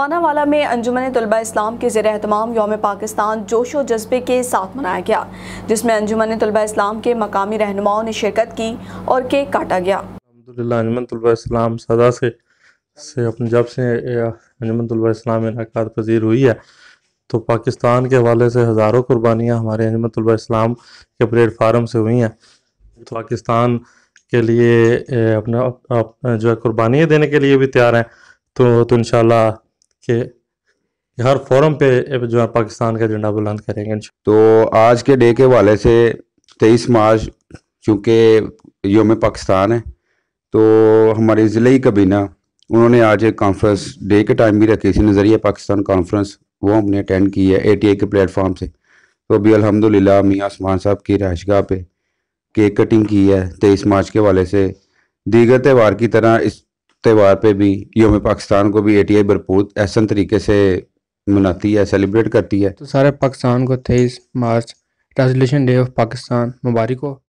खानावाला में अंजुमन तलबा इस्लाम के जेर अहतमाम योम पाकिस्तान जोश व जज्बे के साथ मनाया गया जिसमें अंजुमन तलबा इस्लाम के मकामी रहनुमाओं ने शिरकत की और केक काटा गया अंजुमन तलबा इस्लाम सदा से से अपने जब से अंजुमन तलबा इस्लाम इनका पजीर हुई है तो पाकिस्तान के हवाले से हज़ारों कुर्बानियाँ हमारे अंजुमन तलबा इस्लाम के प्लेटफार्म से हुई हैं तो पाकिस्तान के लिए अपना जो है कुर्बानियाँ देने के लिए भी तैयार हैं तो तो इन कि हर फोरम पे जो है पाकिस्तान का झंडा बुलंद करेंगे तो आज के डे के वाले से तेईस मार्च चूँकि योम पाकिस्तान है तो हमारे ज़िले ही कबीना उन्होंने आज एक कॉन्फ्रेंस डे के टाइम भी रखी थी नज़रिया पाकिस्तान कॉन्फ्रेंस वो हमने अटेंड की है ए टी आई के प्लेटफॉर्म से तो अभी अलहमदिल्ला मियाँ आसमान साहब की रहायशगाह पे केक कटिंग की है तेईस मार्च के वाले से दीगर त्यौहार की तरह इस त्यौहार पे भी योम पाकिस्तान को भी ए टी आई भरपूर एहसन तरीके से मनाती है सेलिब्रेट करती है तो सारे पाकिस्तान को तेईस March resolution day of Pakistan मुबारक हो